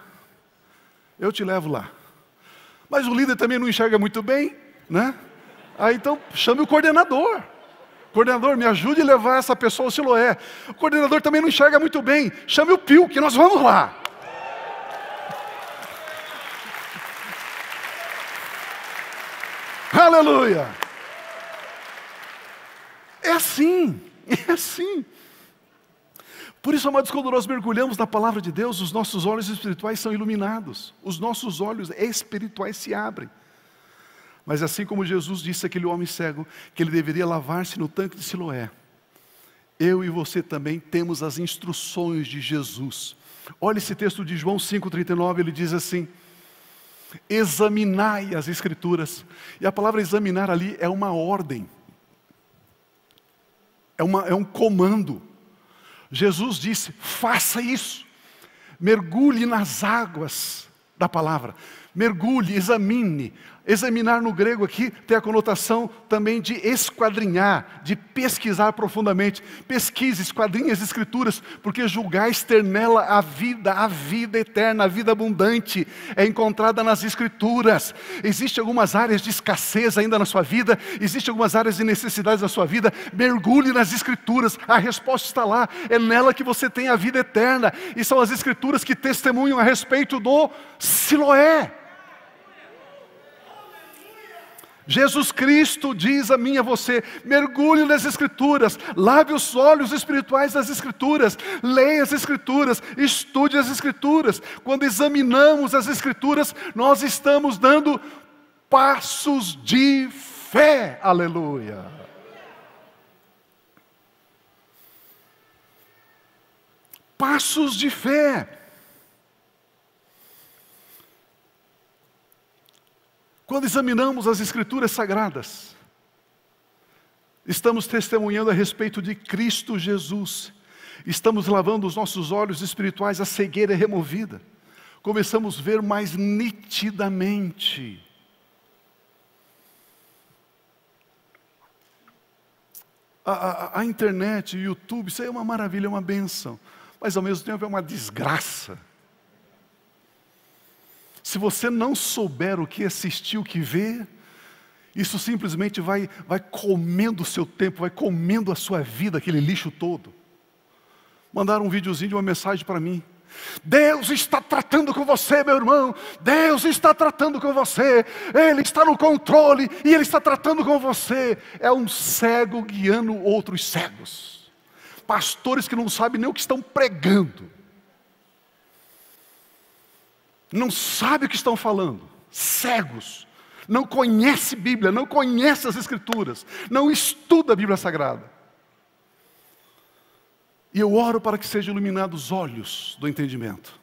Eu te levo lá. Mas o líder também não enxerga muito bem, né? Aí ah, então chame o coordenador. Coordenador, me ajude a levar essa pessoa ao Siloé. O coordenador também não enxerga muito bem. Chame o Pio, que nós vamos lá. Aleluia! É assim, é assim. Por isso, amados, quando nós mergulhamos na palavra de Deus, os nossos olhos espirituais são iluminados, os nossos olhos espirituais se abrem. Mas assim como Jesus disse àquele homem cego que ele deveria lavar-se no tanque de Siloé, eu e você também temos as instruções de Jesus. Olha esse texto de João 5,39, ele diz assim: examinai as Escrituras. E a palavra examinar ali é uma ordem, é, uma, é um comando. Jesus disse: faça isso, mergulhe nas águas da palavra mergulhe, examine. Examinar no grego aqui tem a conotação também de esquadrinhar, de pesquisar profundamente. Pesquise, esquadrinhe as escrituras, porque julgais ter nela a vida, a vida eterna, a vida abundante, é encontrada nas escrituras. Existem algumas áreas de escassez ainda na sua vida, existem algumas áreas de necessidades na sua vida. Mergulhe nas escrituras, a resposta está lá, é nela que você tem a vida eterna, e são as escrituras que testemunham a respeito do Siloé Jesus Cristo diz a mim e a você: mergulhe nas Escrituras, lave os olhos espirituais das Escrituras, leia as Escrituras, estude as Escrituras. Quando examinamos as Escrituras, nós estamos dando passos de fé, aleluia. Passos de fé. Quando examinamos as Escrituras Sagradas, estamos testemunhando a respeito de Cristo Jesus, estamos lavando os nossos olhos espirituais, a cegueira é removida, começamos a ver mais nitidamente. A, a, a internet, o YouTube, isso aí é uma maravilha, é uma benção, mas ao mesmo tempo é uma desgraça. Se você não souber o que assistir, o que ver, isso simplesmente vai, vai comendo o seu tempo, vai comendo a sua vida, aquele lixo todo. Mandaram um videozinho de uma mensagem para mim. Deus está tratando com você, meu irmão. Deus está tratando com você. Ele está no controle e Ele está tratando com você. É um cego guiando outros cegos. Pastores que não sabem nem o que estão pregando não sabe o que estão falando, cegos, não conhece Bíblia, não conhece as Escrituras, não estuda a Bíblia Sagrada. E eu oro para que sejam iluminados os olhos do entendimento.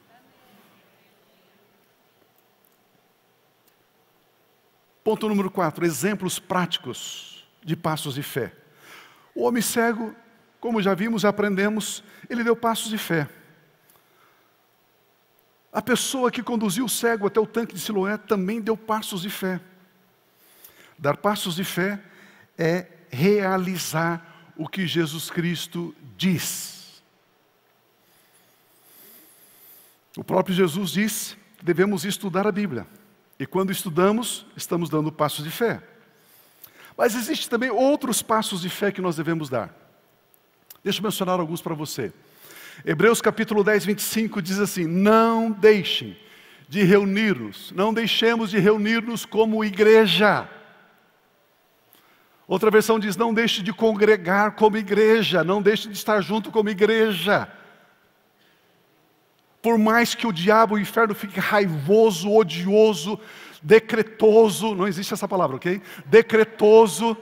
Ponto número 4, exemplos práticos de passos de fé. O homem cego, como já vimos e aprendemos, ele deu passos de fé. A pessoa que conduziu o cego até o tanque de Siloé também deu passos de fé. Dar passos de fé é realizar o que Jesus Cristo diz. O próprio Jesus disse que devemos estudar a Bíblia. E quando estudamos, estamos dando passos de fé. Mas existem também outros passos de fé que nós devemos dar. Deixa eu mencionar alguns para você. Hebreus capítulo 10, 25 diz assim: Não deixem de reunir-nos, não deixemos de reunir-nos como igreja. Outra versão diz: Não deixe de congregar como igreja, não deixe de estar junto como igreja. Por mais que o diabo, o inferno fique raivoso, odioso, decretoso, não existe essa palavra, ok? Decretoso,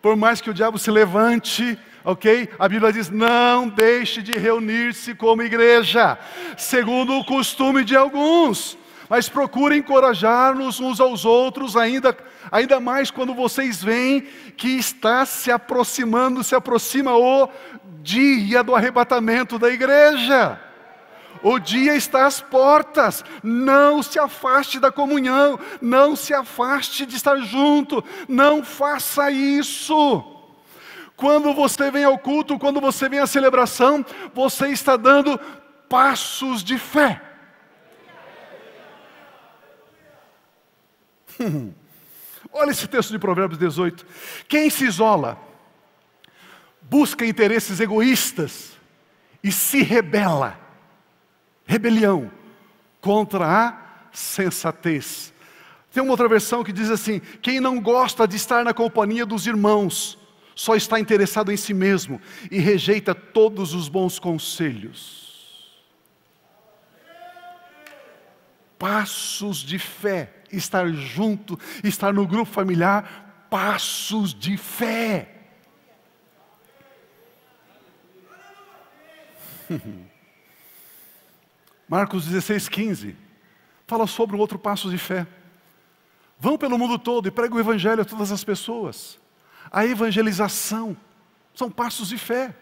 por mais que o diabo se levante, ok? A Bíblia diz: não deixe de reunir-se como igreja, segundo o costume de alguns, mas procure encorajar-nos uns aos outros, ainda, ainda mais quando vocês veem que está se aproximando, se aproxima o dia do arrebatamento da igreja. O dia está às portas. Não se afaste da comunhão, não se afaste de estar junto, não faça isso. Quando você vem ao culto, quando você vem à celebração, você está dando passos de fé. Olha esse texto de Provérbios 18. Quem se isola, busca interesses egoístas e se rebela. Rebelião contra a sensatez. Tem uma outra versão que diz assim: quem não gosta de estar na companhia dos irmãos, só está interessado em si mesmo e rejeita todos os bons conselhos. Passos de fé, estar junto, estar no grupo familiar, passos de fé. Marcos 16, 15, fala sobre um outro passo de fé. Vão pelo mundo todo e pregam o evangelho a todas as pessoas a evangelização. São passos de fé.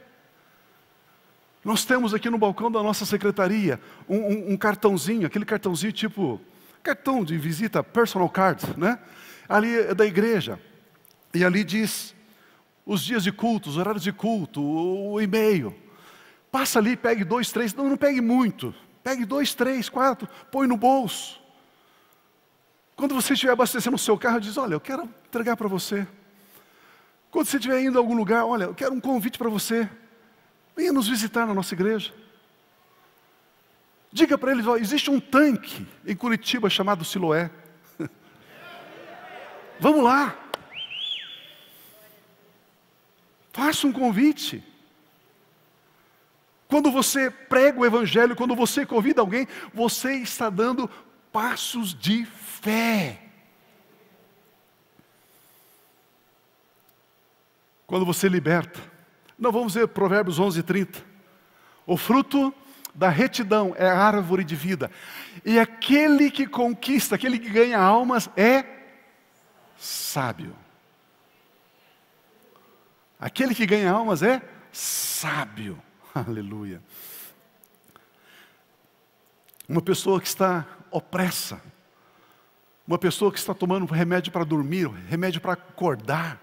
Nós temos aqui no balcão da nossa secretaria um, um, um, cartãozinho, aquele cartãozinho tipo cartão de visita, personal card, né? Ali é da igreja. E ali diz os dias de culto, os horários de culto, o, o e-mail. Passa ali, pegue dois, três, não, não pegue muito. Pegue dois, três, quatro, põe no bolso. Quando você estiver abastecendo o seu carro, diz: Olha, eu quero entregar para você quando você estiver indo a algum lugar, olha, eu quero um convite para você. Venha nos visitar na nossa igreja. Diga para eles: ó, existe um tanque em Curitiba chamado Siloé. Vamos lá. Faça um convite. Quando você prega o Evangelho, quando você convida alguém, você está dando passos de fé. quando você liberta. Não vamos ver Provérbios 11, 30. O fruto da retidão é a árvore de vida. E aquele que conquista, aquele que ganha almas é sábio. Aquele que ganha almas é sábio. Aleluia. Uma pessoa que está opressa, uma pessoa que está tomando remédio para dormir, remédio para acordar,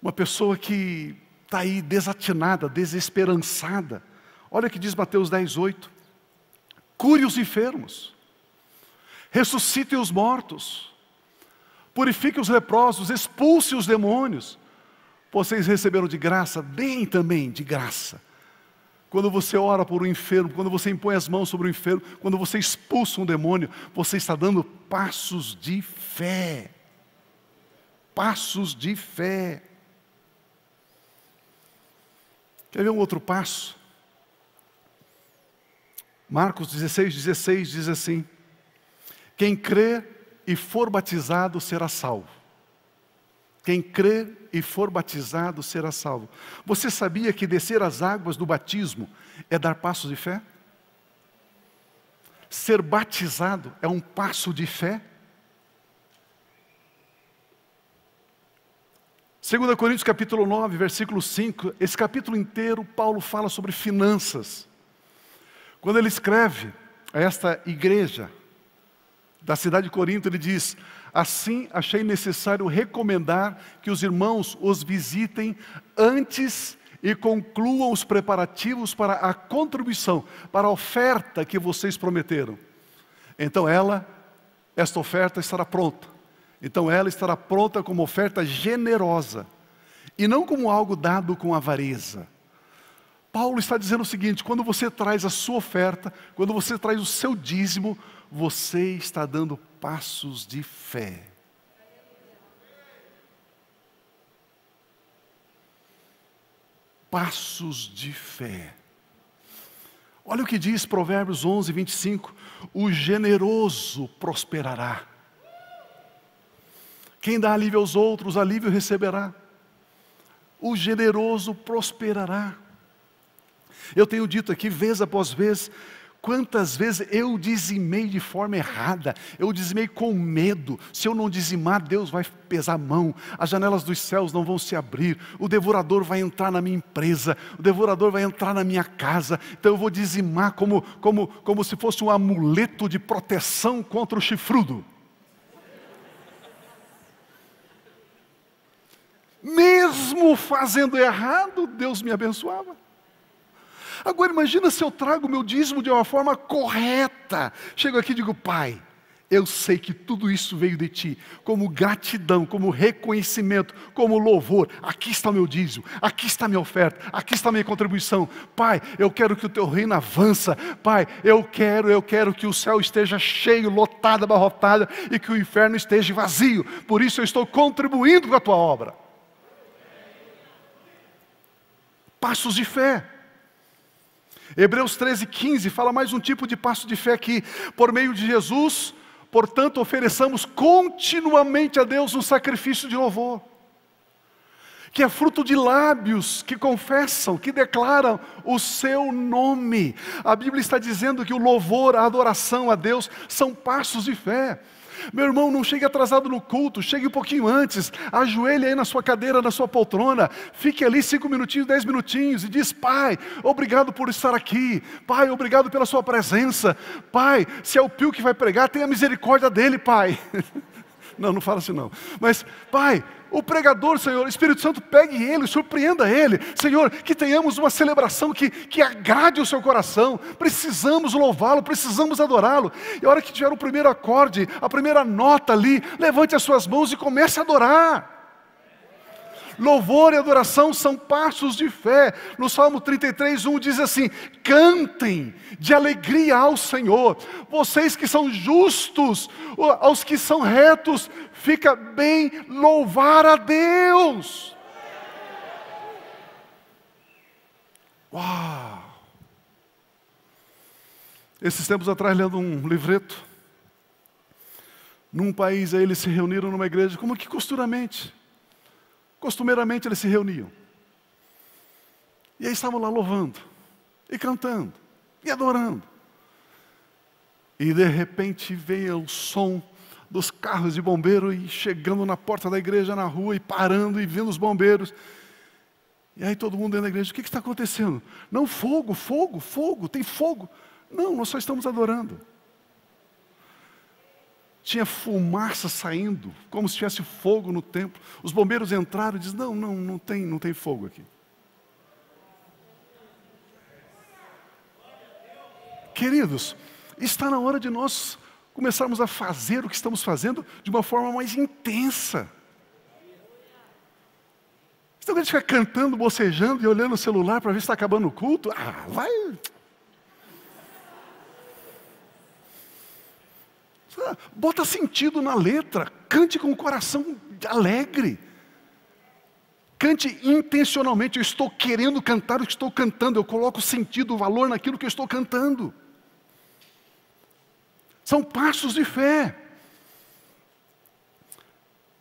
uma pessoa que está aí desatinada, desesperançada. Olha o que diz Mateus 10, 8. Cure os enfermos, ressuscite os mortos, purifique os leprosos, expulse os demônios. Vocês receberam de graça, bem também de graça. Quando você ora por um enfermo, quando você impõe as mãos sobre o um enfermo, quando você expulsa um demônio, você está dando passos de fé. Passos de fé. Quer ver um outro passo? Marcos 16, 16 diz assim: Quem crê e for batizado será salvo. Quem crê e for batizado será salvo. Você sabia que descer as águas do batismo é dar passos de fé? Ser batizado é um passo de fé? 2 Coríntios capítulo 9, versículo 5, esse capítulo inteiro Paulo fala sobre finanças. Quando ele escreve a esta igreja da cidade de Corinto, ele diz: "Assim achei necessário recomendar que os irmãos os visitem antes e concluam os preparativos para a contribuição, para a oferta que vocês prometeram. Então ela, esta oferta estará pronta então ela estará pronta como oferta generosa e não como algo dado com avareza. Paulo está dizendo o seguinte: quando você traz a sua oferta, quando você traz o seu dízimo, você está dando passos de fé. Passos de fé. Olha o que diz Provérbios 11, 25: o generoso prosperará quem dá alívio aos outros, alívio receberá. O generoso prosperará. Eu tenho dito aqui, vez após vez, quantas vezes eu dizimei de forma errada, eu dizimei com medo. Se eu não dizimar, Deus vai pesar a mão, as janelas dos céus não vão se abrir, o devorador vai entrar na minha empresa, o devorador vai entrar na minha casa. Então eu vou dizimar como, como, como se fosse um amuleto de proteção contra o chifrudo. Mesmo fazendo errado, Deus me abençoava. Agora imagina se eu trago meu dízimo de uma forma correta. Chego aqui e digo, Pai, eu sei que tudo isso veio de ti, como gratidão, como reconhecimento, como louvor. Aqui está meu dízimo, aqui está minha oferta, aqui está minha contribuição. Pai, eu quero que o teu reino avança. Pai, eu quero, eu quero que o céu esteja cheio, lotado, abarrotado e que o inferno esteja vazio. Por isso eu estou contribuindo com a tua obra. passos de fé. Hebreus 13, 15 fala mais um tipo de passo de fé que Por meio de Jesus, portanto, ofereçamos continuamente a Deus um sacrifício de louvor, que é fruto de lábios que confessam, que declaram o seu nome. A Bíblia está dizendo que o louvor, a adoração a Deus são passos de fé. Meu irmão, não chegue atrasado no culto, chegue um pouquinho antes, ajoelhe aí na sua cadeira, na sua poltrona, fique ali cinco minutinhos, dez minutinhos e diz: Pai, obrigado por estar aqui, Pai, obrigado pela sua presença, Pai, se é o Pio que vai pregar, tenha misericórdia dele, Pai. Não, não fala assim não. Mas, Pai, o pregador, Senhor, o Espírito Santo, pegue ele, surpreenda ele. Senhor, que tenhamos uma celebração que, que agrade o seu coração. Precisamos louvá-lo, precisamos adorá-lo. E a hora que tiver o primeiro acorde, a primeira nota ali, levante as suas mãos e comece a adorar. Louvor e adoração são passos de fé. No Salmo 33, 1 diz assim: cantem de alegria ao Senhor, vocês que são justos, aos que são retos, fica bem louvar a Deus. Uau! Esses tempos atrás, lendo um livreto, num país aí eles se reuniram numa igreja, como que costuramente. Costumeiramente eles se reuniam. E aí estavam lá louvando, e cantando, e adorando. E de repente veio o som dos carros de bombeiro e chegando na porta da igreja na rua e parando e vendo os bombeiros. E aí todo mundo dentro da igreja, o que está acontecendo? Não, fogo, fogo, fogo, tem fogo. Não, nós só estamos adorando tinha fumaça saindo, como se tivesse fogo no templo. Os bombeiros entraram e disseram: Não, não, não tem, não tem fogo aqui. Queridos, está na hora de nós começarmos a fazer o que estamos fazendo de uma forma mais intensa. Então, a gente fica cantando, bocejando e olhando o celular para ver se está acabando o culto. Ah, vai, Ah, bota sentido na letra, cante com o coração alegre. Cante intencionalmente, eu estou querendo cantar o que estou cantando, eu coloco sentido, valor naquilo que eu estou cantando. São passos de fé.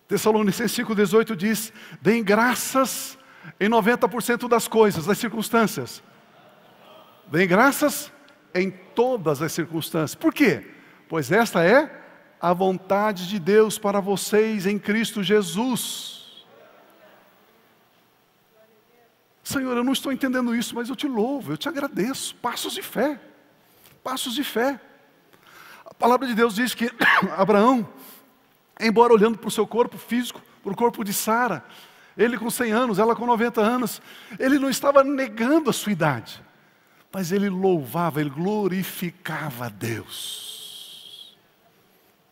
Tessalonicenses 5,18 diz: deem graças em 90% das coisas, das circunstâncias. Deem graças em todas as circunstâncias. Por quê? pois esta é a vontade de Deus para vocês em Cristo Jesus. Senhor, eu não estou entendendo isso, mas eu te louvo, eu te agradeço. Passos de fé, passos de fé. A palavra de Deus diz que Abraão, embora olhando para o seu corpo físico, para o corpo de Sara, ele com 100 anos, ela com 90 anos, ele não estava negando a sua idade, mas ele louvava, ele glorificava a Deus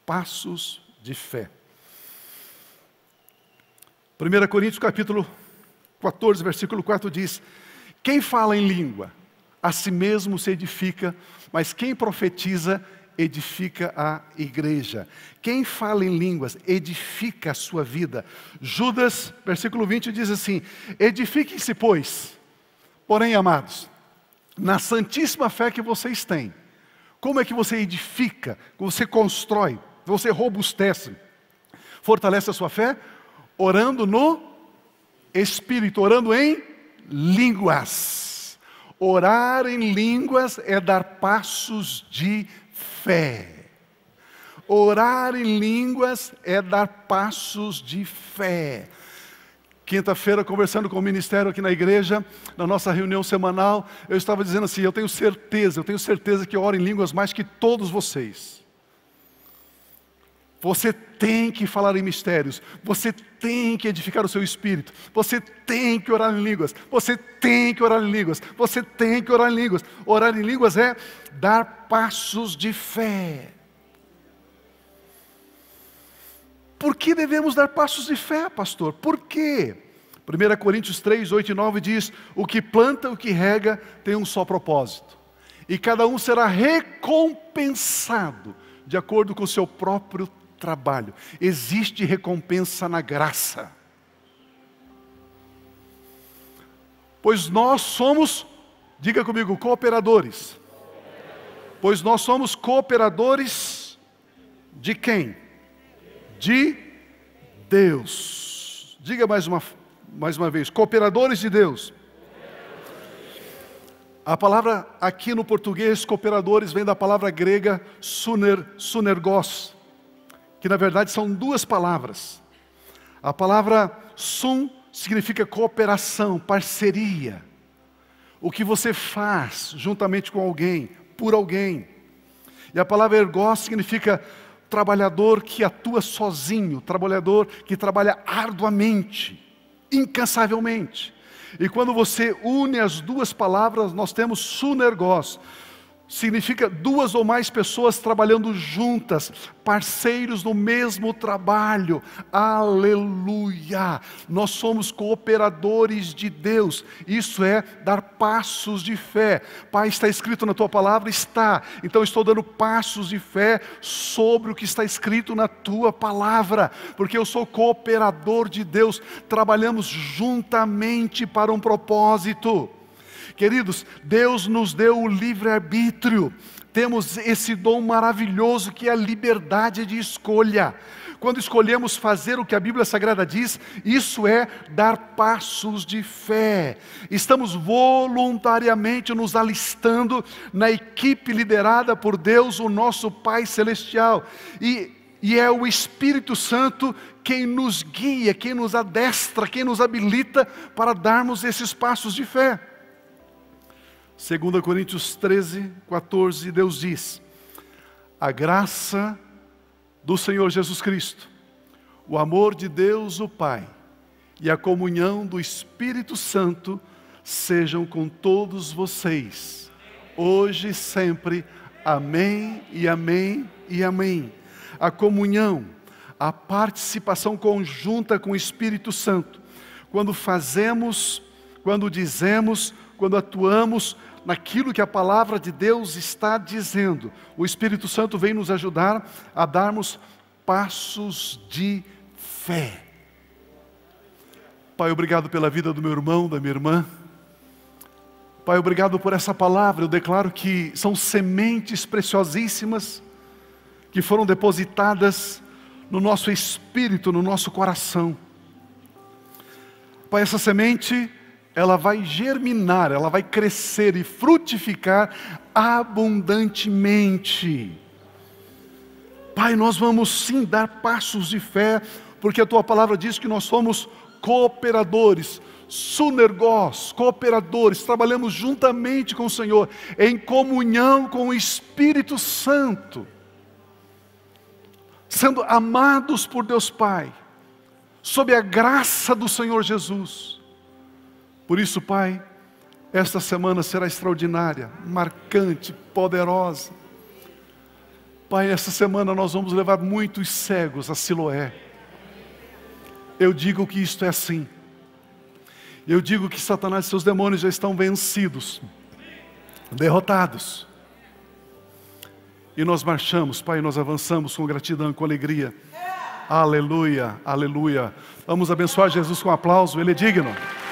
passos de fé. 1 Coríntios capítulo 14, versículo 4 diz: Quem fala em língua, a si mesmo se edifica, mas quem profetiza, edifica a igreja. Quem fala em línguas, edifica a sua vida. Judas, versículo 20, diz assim: Edifiquem-se, pois, porém, amados, na santíssima fé que vocês têm. Como é que você edifica, como você constrói? Você robustece. Fortalece a sua fé orando no Espírito, orando em línguas. Orar em línguas é dar passos de fé. Orar em línguas é dar passos de fé. Quinta-feira, conversando com o ministério aqui na igreja, na nossa reunião semanal, eu estava dizendo assim: eu tenho certeza, eu tenho certeza que eu oro em línguas mais que todos vocês. Você tem que falar em mistérios, você tem que edificar o seu espírito, você tem que orar em línguas, você tem que orar em línguas, você tem que orar em línguas. Orar em línguas é dar passos de fé. Por que devemos dar passos de fé, pastor? Por quê? 1 Coríntios 3, 8 e 9 diz: O que planta, o que rega, tem um só propósito, e cada um será recompensado de acordo com o seu próprio trabalho. Existe recompensa na graça. Pois nós somos, diga comigo, cooperadores. Pois nós somos cooperadores de quem? De Deus. Diga mais uma, mais uma vez: cooperadores de Deus. A palavra aqui no português, cooperadores, vem da palavra grega suner, sunergos, que na verdade são duas palavras. A palavra sum significa cooperação, parceria. O que você faz juntamente com alguém, por alguém. E a palavra ergos significa trabalhador que atua sozinho, trabalhador que trabalha arduamente, incansavelmente. E quando você une as duas palavras, nós temos sunergos, significa duas ou mais pessoas trabalhando juntas, parceiros no mesmo trabalho. Aleluia! Nós somos cooperadores de Deus. Isso é dar passos de fé. Pai, está escrito na tua palavra, está. Então estou dando passos de fé sobre o que está escrito na tua palavra, porque eu sou cooperador de Deus. Trabalhamos juntamente para um propósito. Queridos, Deus nos deu o livre-arbítrio, temos esse dom maravilhoso que é a liberdade de escolha. Quando escolhemos fazer o que a Bíblia Sagrada diz, isso é dar passos de fé. Estamos voluntariamente nos alistando na equipe liderada por Deus, o nosso Pai Celestial. E e é o Espírito Santo quem nos guia, quem nos adestra, quem nos habilita para darmos esses passos de fé. 2 Coríntios 13, 14, Deus diz: A graça do Senhor Jesus Cristo, o amor de Deus, o Pai, e a comunhão do Espírito Santo sejam com todos vocês, hoje e sempre. Amém e amém e amém. A comunhão, a participação conjunta com o Espírito Santo, quando fazemos, quando dizemos, quando atuamos, naquilo que a palavra de Deus está dizendo. O Espírito Santo vem nos ajudar a darmos passos de fé. Pai, obrigado pela vida do meu irmão, da minha irmã. Pai, obrigado por essa palavra. Eu declaro que são sementes preciosíssimas que foram depositadas no nosso espírito, no nosso coração. Pai, essa semente ela vai germinar, ela vai crescer e frutificar abundantemente. Pai, nós vamos sim dar passos de fé, porque a tua palavra diz que nós somos cooperadores, sunergós, cooperadores, trabalhamos juntamente com o Senhor, em comunhão com o Espírito Santo, sendo amados por Deus Pai, sob a graça do Senhor Jesus por isso, Pai, esta semana será extraordinária, marcante, poderosa. Pai, esta semana nós vamos levar muitos cegos a Siloé. Eu digo que isto é assim. Eu digo que Satanás e seus demônios já estão vencidos, derrotados. E nós marchamos, Pai, nós avançamos com gratidão com alegria. Aleluia, aleluia. Vamos abençoar Jesus com um aplauso, ele é digno.